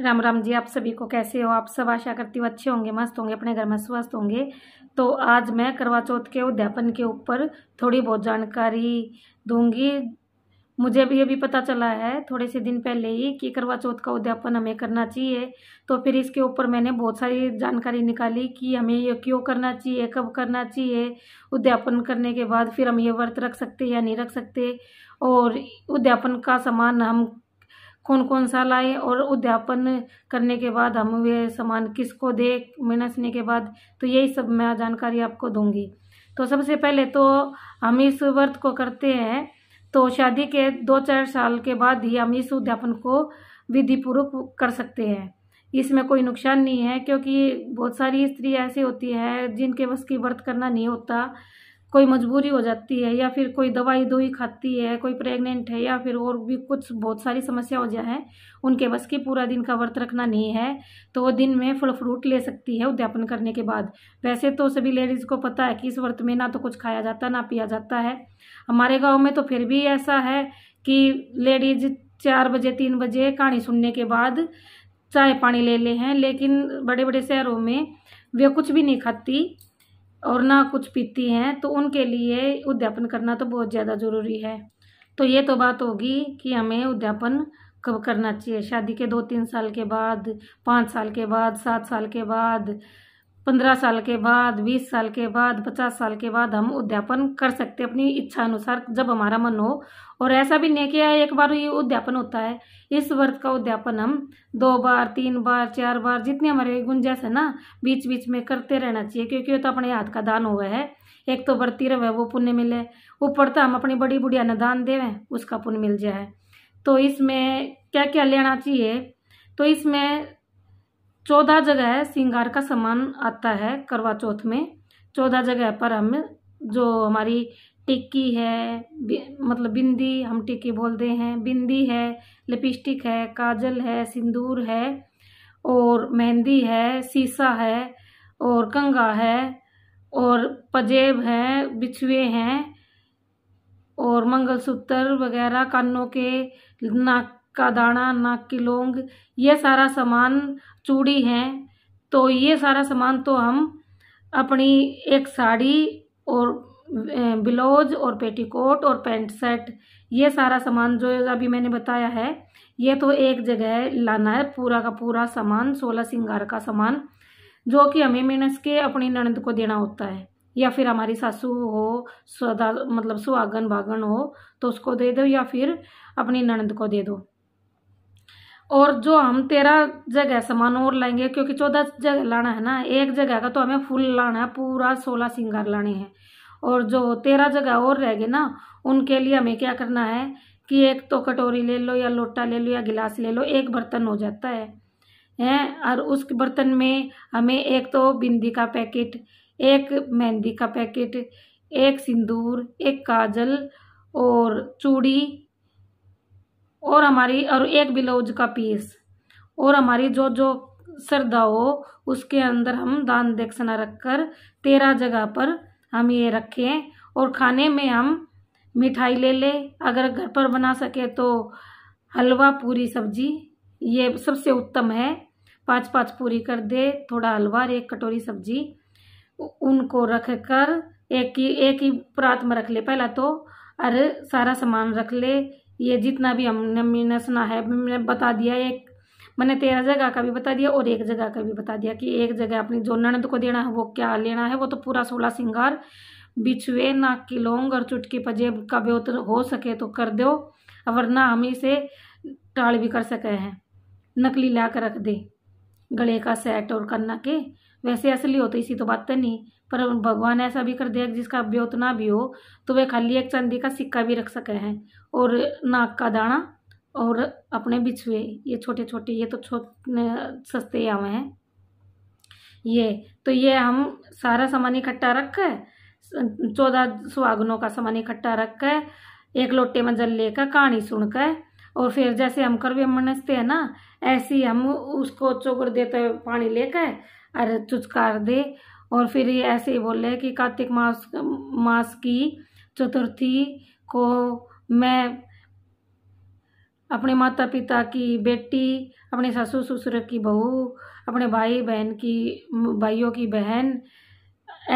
राम राम जी आप सभी को कैसे हो आप सब आशा करती हूँ अच्छे होंगे मस्त होंगे अपने घर में स्वस्थ होंगे तो आज मैं करवा चौथ के उद्यापन के ऊपर थोड़ी बहुत जानकारी दूंगी मुझे भी अभी पता चला है थोड़े से दिन पहले ही कि करवा चौथ का उद्यापन हमें करना चाहिए तो फिर इसके ऊपर मैंने बहुत सारी जानकारी निकाली कि हमें ये क्यों करना चाहिए कब करना चाहिए उद्यापन करने के बाद फिर हम ये व्रत रख सकते या नहीं रख सकते और उद्यापन का सामान हम कौन कौन सा लाए और उद्यापन करने के बाद हम वे सामान किसको दे मिनसने के बाद तो यही सब मैं जानकारी आपको दूंगी तो सबसे पहले तो हम इस व्रत को करते हैं तो शादी के दो चार साल के बाद ही हम इस उद्यापन को विधिपूर्वक कर सकते हैं इसमें कोई नुकसान नहीं है क्योंकि बहुत सारी स्त्री ऐसी होती है जिनके बस की व्रत करना नहीं होता कोई मजबूरी हो जाती है या फिर कोई दवाई दुई खाती है कोई प्रेग्नेंट है या फिर और भी कुछ बहुत सारी समस्या हो जाए उनके बस के पूरा दिन का व्रत रखना नहीं है तो वो दिन में फल फ्रूट ले सकती है उद्यापन करने के बाद वैसे तो सभी लेडीज़ को पता है कि इस व्रत में ना तो कुछ खाया जाता ना पिया जाता है हमारे गाँव में तो फिर भी ऐसा है कि लेडीज चार बजे तीन बजे कहानी सुनने के बाद चाय पानी ले ले हैं लेकिन बड़े बड़े शहरों में वे कुछ भी नहीं खाती और ना कुछ पीती हैं तो उनके लिए उद्यापन करना तो बहुत ज़्यादा ज़रूरी है तो ये तो बात होगी कि हमें उद्यापन कब करना चाहिए शादी के दो तीन साल के बाद पाँच साल के बाद सात साल के बाद पंद्रह साल के बाद बीस साल के बाद पचास साल के बाद हम उद्यापन कर सकते हैं अपनी इच्छा अनुसार जब हमारा मन हो और ऐसा भी नहीं किया एक बार ये उद्यापन होता है इस वर्त का उद्यापन हम दो बार तीन बार चार बार जितनी हमारे गुंजाइश है ना बीच बीच में करते रहना चाहिए क्योंकि वो तो अपने हाथ का दान हुआ है एक तो बढ़ती रहे वो पुण्य मिले ऊपर तो हम अपनी बड़ी बुढ़िया ने दान देवें उसका पुण्य मिल जाए तो इसमें क्या क्या लेना चाहिए तो इसमें चौदह जगह सिंगार का सामान आता है करवा चौथ में चौदह जगह पर हम जो हमारी टिक्की है मतलब बिंदी हम टिक्की बोलते हैं बिंदी है लिपस्टिक है काजल है सिंदूर है और मेहंदी है सीसा है और कंगा है और पजेब है बिछुए हैं और मंगलसूत्र वगैरह कानों के नाक का दाना नाक की लोंग ये सारा सामान चूड़ी हैं तो ये सारा सामान तो हम अपनी एक साड़ी और ब्लाउज और पेटीकोट और पैंट सेट ये सारा सामान जो अभी मैंने बताया है ये तो एक जगह लाना है पूरा का पूरा सामान सोलह सिंगार का सामान जो कि हमें मिनस के अपनी ननद को देना होता है या फिर हमारी सासू हो सदा मतलब सुहागन भागन हो तो उसको दे दो या फिर अपनी ननद को दे दो और जो हम तेरह जगह सामान और लाएंगे क्योंकि चौदह जगह लाना है ना एक जगह का तो हमें फुल लाना है पूरा सोलह सिंगार लाने हैं और जो तेरह जगह और रह गए ना उनके लिए हमें क्या करना है कि एक तो कटोरी ले लो या लोटा ले लो या गिलास ले लो एक बर्तन हो जाता है हैं और उस बर्तन में हमें एक तो बिंदी का पैकेट एक मेहंदी का पैकेट एक सिंदूर एक काजल और चूड़ी और हमारी और एक ब्लाउज का पीस और हमारी जो जो श्रद्धा हो उसके अंदर हम दान दक्षिणा कर तेरह जगह पर हम ये रखें और खाने में हम मिठाई ले ले अगर घर पर बना सके तो हलवा पूरी सब्जी ये सबसे उत्तम है पाँच पाँच पूरी कर दे थोड़ा हलवा और एक कटोरी सब्जी उनको रख कर एक ही एक ही प्रात में रख ले पहला तो अरे सारा सामान रख ले ये जितना भी हमने मिनसना है मैंने बता दिया एक मैंने तेरह जगह का भी बता दिया और एक जगह का भी बता दिया कि एक जगह अपनी जो ननद को देना है वो क्या लेना है वो तो पूरा सोलह सिंगार बिछुए नाक की लौंग और चुटकी पजेब का ब्योतर हो सके तो कर दो वरना हम इसे टाल भी कर सके हैं नकली ला कर रख दे गले का सेट और कन्ना के वैसे असली हो तो इसी तो बात तो नहीं पर भगवान ऐसा भी कर दे जिसका व्योतना भी हो तो वह खाली एक चांदी का सिक्का भी रख सके हैं और नाक का दाना और अपने बिछुए ये छोटे छोटे ये तो छोटे सस्ते आवे हैं ये तो ये हम सारा सामान इकट्ठा रख कर चौदह सुहागनों का सामान इकट्ठा रख कर एक लोटे में जल लेकर कहानी सुनकर और फिर जैसे हम करवे मनसते हैं ना ऐसे ही हम उसको चोकर देते पानी लेकर अरे चुचकार दे और फिर ये ऐसे ही बोले कि कार्तिक मास मास की चतुर्थी को मैं अपने माता पिता की बेटी अपने ससुर ससुर की बहू अपने भाई बहन की भाइयों की बहन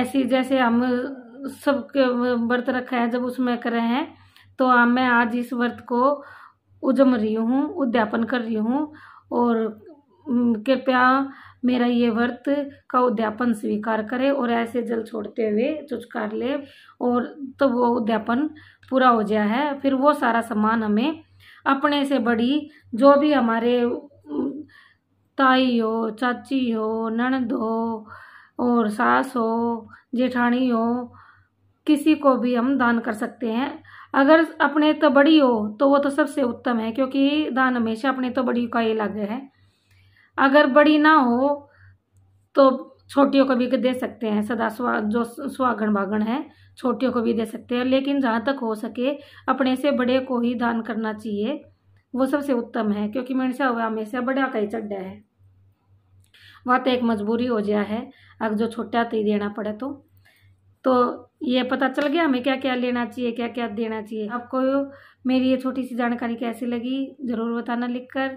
ऐसी जैसे हम सब व्रत रखे हैं जब उसमें कर रहे हैं तो मैं आज इस व्रत को उजम रही हूँ उद्यापन कर रही हूँ और कृपया मेरा ये व्रत का उद्यापन स्वीकार करे और ऐसे जल छोड़ते हुए चुचकार ले और तो वो उद्यापन पूरा हो गया है फिर वो सारा सामान हमें अपने से बड़ी जो भी हमारे ताई हो चाची हो ननद हो और सास हो जेठानी हो किसी को भी हम दान कर सकते हैं अगर अपने तो बड़ी हो तो वो तो सबसे उत्तम है क्योंकि दान हमेशा अपने तो बड़ी का ही लगे है अगर बड़ी ना हो तो छोटियों को भी दे सकते हैं सदा स्वा जो स्वागण भागण है छोटियों को भी दे सकते हैं लेकिन जहाँ तक हो सके अपने से बड़े को ही दान करना चाहिए वो सबसे उत्तम है क्योंकि मनुष्य हुआ हमेशा बड़ा का ही चढ़ा है वह तो एक मजबूरी हो गया है अगर जो छोटा तो देना पड़े तो तो ये पता चल गया हमें क्या क्या लेना चाहिए क्या क्या देना चाहिए आपको मेरी ये छोटी सी जानकारी कैसी लगी ज़रूर बताना लिख कर